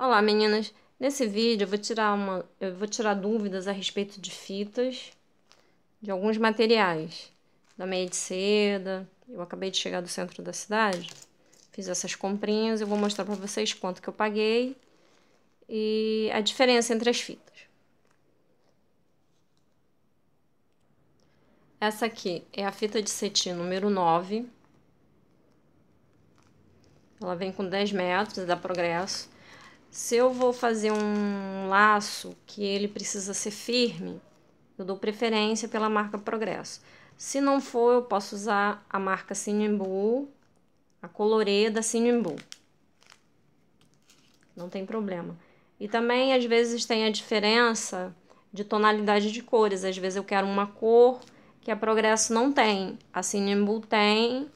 Olá meninas, nesse vídeo eu vou tirar, uma, eu vou tirar dúvidas a respeito de fitas de alguns materiais, da meia de seda, eu acabei de chegar do centro da cidade, fiz essas comprinhas, eu vou mostrar para vocês quanto que eu paguei e a diferença entre as fitas. Essa aqui é a fita de cetim número 9, ela vem com 10 metros, da Progresso. Se eu vou fazer um laço que ele precisa ser firme, eu dou preferência pela marca Progresso. Se não for, eu posso usar a marca Sinimbu, a colorida da Sinimbu. Não tem problema. E também, às vezes, tem a diferença de tonalidade de cores. Às vezes eu quero uma cor que a Progresso não tem. A Sinimbu tem,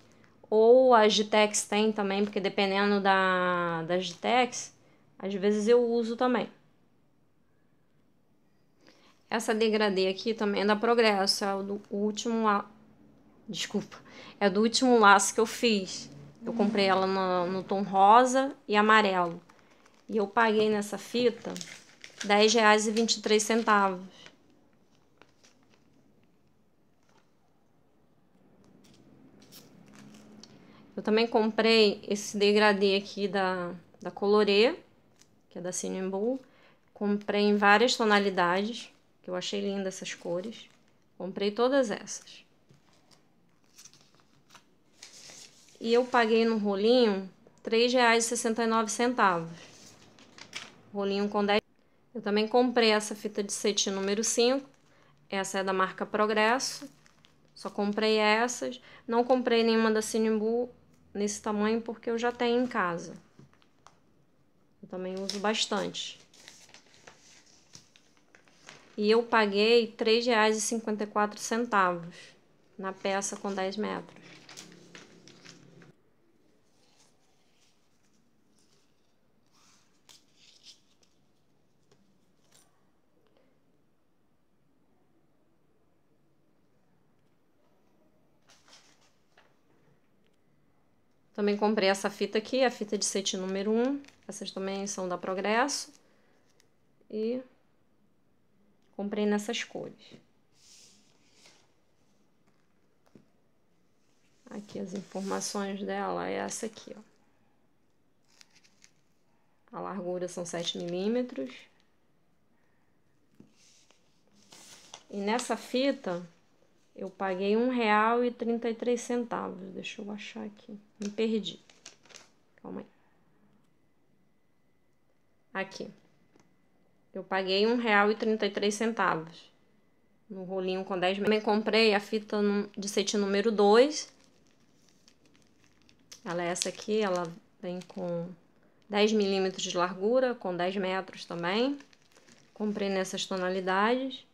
ou a Gitex tem também, porque dependendo da, da Gitex, às vezes eu uso também. Essa degradê aqui também é da Progresso, é do último lá. Desculpa, é do último laço que eu fiz. Eu comprei ela no, no tom rosa e amarelo. E eu paguei nessa fita R$10,23. Eu também comprei esse degradê aqui da, da Colorê que é da Cinembu. Comprei em várias tonalidades, que eu achei linda essas cores. Comprei todas essas. E eu paguei no rolinho R$ 3,69. Rolinho com 10. Eu também comprei essa fita de cetim número 5. Essa é da marca Progresso. Só comprei essas. Não comprei nenhuma da Cinembu nesse tamanho porque eu já tenho em casa também uso bastante. E eu paguei R$ 3,54 na peça com 10 metros. Também comprei essa fita aqui, a fita de sete número 1. Essas também são da Progresso. E comprei nessas cores. Aqui as informações dela é essa aqui, ó. A largura são 7 milímetros. E nessa fita, eu paguei um real e trinta e três centavos. Deixa eu achar aqui. Me perdi. Calma aí. Aqui. Eu paguei um real e trinta e três centavos. No rolinho com 10 Também comprei a fita de cetim número 2. Ela é essa aqui, ela vem com 10 milímetros de largura, com 10 metros também. Comprei nessas tonalidades.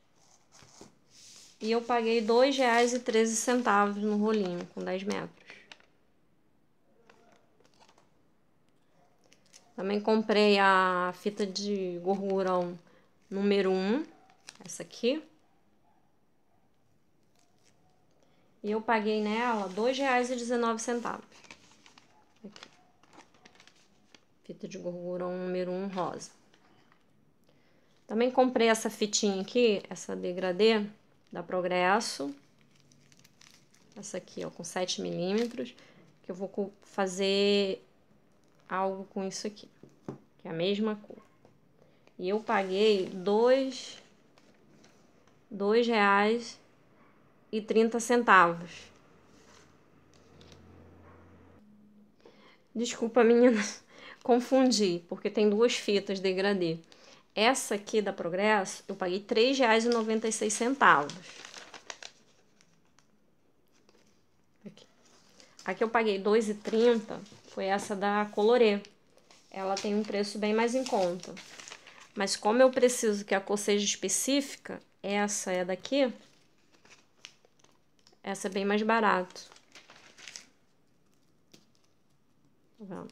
E eu paguei R$ 2,13 no rolinho, com 10 metros. Também comprei a fita de gorgurão número 1, essa aqui. E eu paguei nela R$ 2,19. Aqui. Fita de gorgurão número 1 rosa. Também comprei essa fitinha aqui, essa degradê, da Progresso. Essa aqui, ó, com 7 milímetros. Que eu vou fazer algo com isso aqui, que é a mesma cor. E eu paguei dois, dois reais e 30 centavos. Desculpa, menina, confundi, porque tem duas fitas degradê. Essa aqui da Progresso, eu paguei R$ 3,96. Aqui. aqui eu paguei R$ 2,30, foi essa da Colorê. Ela tem um preço bem mais em conta. Mas como eu preciso que a cor seja específica, essa é daqui, essa é bem mais barato. Tá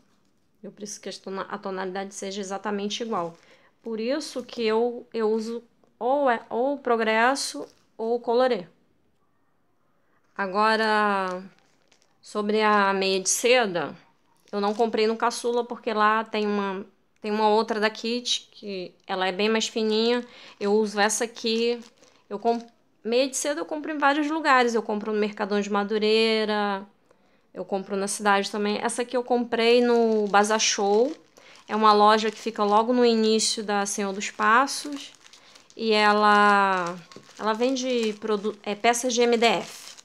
eu preciso que a tonalidade seja exatamente igual. Por isso que eu, eu uso ou, é, ou progresso ou colorê. Agora, sobre a meia de seda, eu não comprei no caçula porque lá tem uma, tem uma outra da Kit, que ela é bem mais fininha. Eu uso essa aqui. Eu comp... Meia de seda eu compro em vários lugares. Eu compro no Mercadão de Madureira, eu compro na cidade também. Essa aqui eu comprei no bazar Show. É uma loja que fica logo no início da Senhor dos Passos e ela ela vende é, peças de MDF.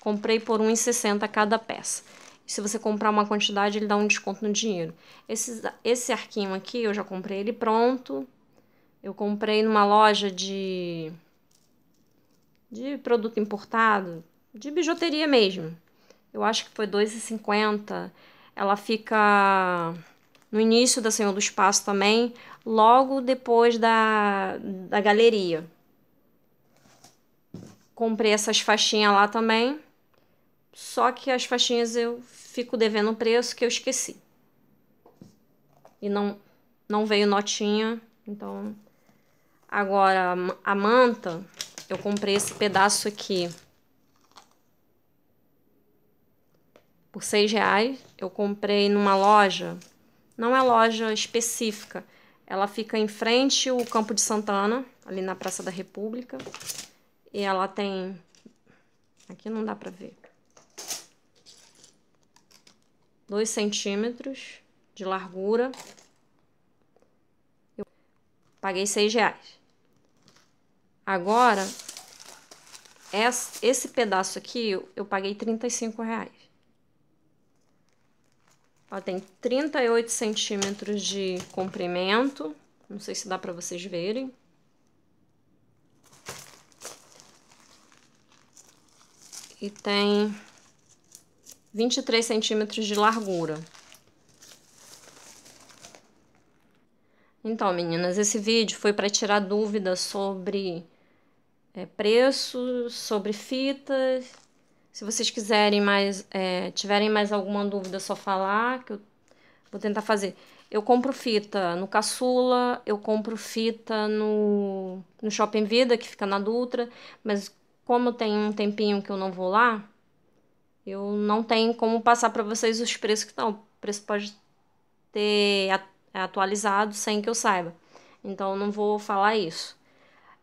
Comprei por R$1,60 cada peça. Se você comprar uma quantidade, ele dá um desconto no dinheiro. Esse, esse arquinho aqui, eu já comprei ele pronto. Eu comprei numa loja de, de produto importado, de bijuteria mesmo. Eu acho que foi R$2,50. Ela fica no início da Senhor do Espaço também, logo depois da, da galeria. Comprei essas faixinhas lá também, só que as faixinhas eu fico devendo o preço que eu esqueci. E não, não veio notinha, então... Agora, a manta, eu comprei esse pedaço aqui por seis reais. Eu comprei numa loja, não é loja específica, ela fica em frente ao Campo de Santana, ali na Praça da República. E ela tem... Aqui não dá pra ver. 2 centímetros de largura. Eu paguei 6 reais. Agora, esse pedaço aqui eu paguei 35 reais. Ela tem 38 centímetros de comprimento. Não sei se dá para vocês verem. E tem 23 centímetros de largura. Então, meninas, esse vídeo foi para tirar dúvidas sobre é, preços, sobre fitas, se vocês quiserem mais, é, tiverem mais alguma dúvida, é só falar que eu vou tentar fazer. Eu compro fita no Caçula, eu compro fita no, no Shopping Vida, que fica na Dutra, mas como tem um tempinho que eu não vou lá, eu não tenho como passar para vocês os preços que estão. O preço pode ter é atualizado sem que eu saiba. Então, eu não vou falar isso.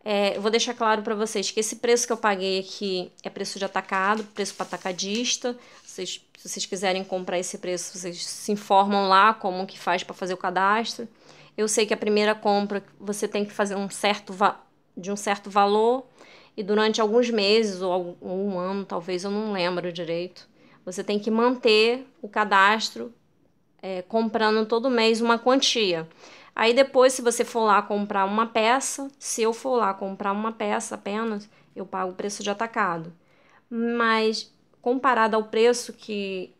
É, vou deixar claro para vocês que esse preço que eu paguei aqui é preço de atacado, preço para atacadista. Vocês, se vocês quiserem comprar esse preço, vocês se informam lá como que faz para fazer o cadastro. Eu sei que a primeira compra você tem que fazer um certo de um certo valor e durante alguns meses ou um ano, talvez eu não lembro direito, você tem que manter o cadastro é, comprando todo mês uma quantia. Aí depois, se você for lá comprar uma peça, se eu for lá comprar uma peça apenas, eu pago o preço de atacado. Mas comparado ao preço que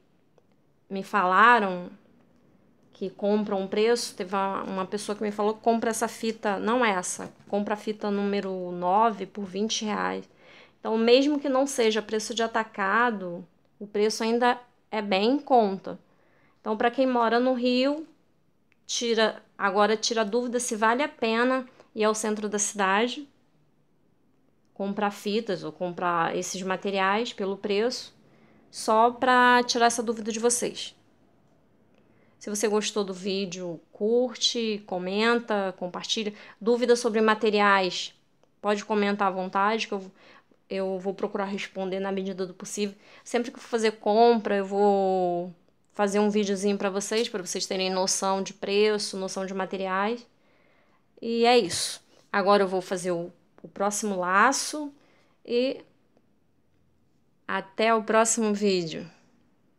me falaram que compram um preço, teve uma pessoa que me falou que compra essa fita, não essa, compra a fita número 9 por 20 reais. Então, mesmo que não seja preço de atacado, o preço ainda é bem em conta. Então, para quem mora no Rio, tira Agora tira a dúvida se vale a pena ir ao centro da cidade, comprar fitas ou comprar esses materiais pelo preço, só para tirar essa dúvida de vocês. Se você gostou do vídeo, curte, comenta, compartilha. Dúvidas sobre materiais, pode comentar à vontade, que eu, eu vou procurar responder na medida do possível. Sempre que for fazer compra, eu vou fazer um videozinho para vocês, para vocês terem noção de preço, noção de materiais. E é isso. Agora eu vou fazer o, o próximo laço e até o próximo vídeo.